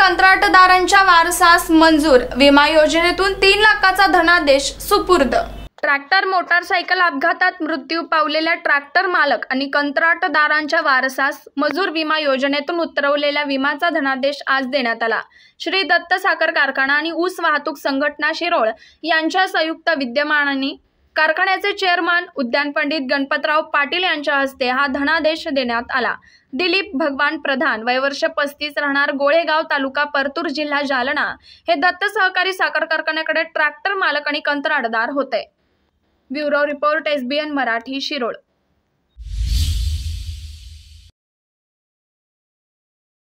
कंत्राटदारांच्या वारसास मंजूर विमा योजनेतून तीन लाखाचा धनादेश सुपूर्द ट्रॅक्टर मोटारसायकल अपघातात मृत्यू पावलेल्या ट्रॅक्टर मालक आणि कंत्राटदारांच्या वारसास मजूर विमा योजनेतून उतरवलेल्या विमाचा धनादेश आज देण्यात आला श्री दत्त साखर कारखाना आणि ऊस वाहतूक संघटना शिरोळ यांच्या संयुक्त विद्यमानाने कारखान्याचे चेअरमन उद्यान पंडित गणपतराव पाटील यांच्या हस्ते हा धनादेश देण्यात आला दिलीप भगवान प्रधान वयवर्ष पस्तीस राहणार गोळेगाव तालुका परतूर जिल्हा जालना हे दत्त सहकारी साखर कारखान्याकडे ट्रॅक्टर मालक आणि कंत्राटदार होते bureau report SBN Marathi Shirol